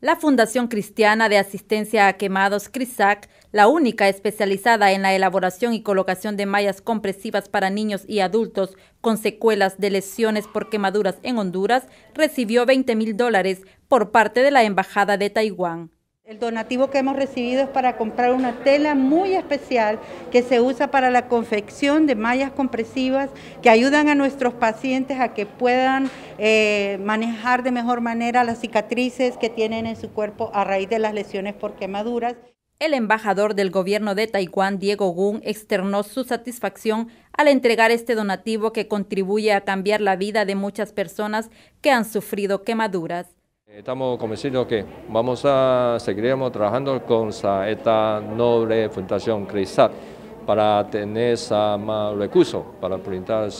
La Fundación Cristiana de Asistencia a Quemados CRISAC, la única especializada en la elaboración y colocación de mallas compresivas para niños y adultos con secuelas de lesiones por quemaduras en Honduras, recibió 20 mil dólares por parte de la Embajada de Taiwán. El donativo que hemos recibido es para comprar una tela muy especial que se usa para la confección de mallas compresivas que ayudan a nuestros pacientes a que puedan eh, manejar de mejor manera las cicatrices que tienen en su cuerpo a raíz de las lesiones por quemaduras. El embajador del gobierno de Taiwán, Diego Gun, externó su satisfacción al entregar este donativo que contribuye a cambiar la vida de muchas personas que han sufrido quemaduras. Eh, estamos convencidos que vamos a seguiremos trabajando con esta noble Fundación CRISAT para tener más recursos, para brindar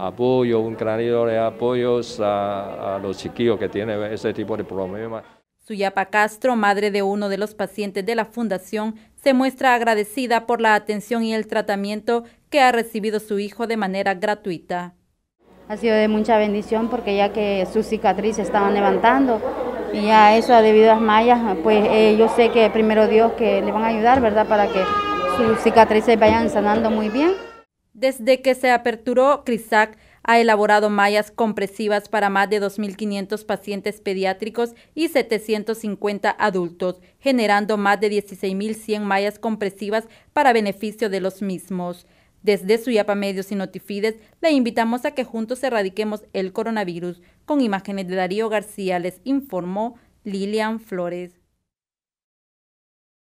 apoyo, un granito de apoyos a, a los chiquillos que tienen ese tipo de problemas. Suyapa Castro, madre de uno de los pacientes de la fundación, se muestra agradecida por la atención y el tratamiento que ha recibido su hijo de manera gratuita ha sido de mucha bendición porque ya que sus cicatrices estaban levantando y a eso debido a las mallas, pues eh, yo sé que primero Dios que le van a ayudar, ¿verdad? Para que sus cicatrices vayan sanando muy bien. Desde que se aperturó CRISAC, ha elaborado mallas compresivas para más de 2.500 pacientes pediátricos y 750 adultos, generando más de 16.100 mallas compresivas para beneficio de los mismos. Desde Suyapa Medios y Notifides, le invitamos a que juntos erradiquemos el coronavirus. Con imágenes de Darío García les informó Lilian Flores.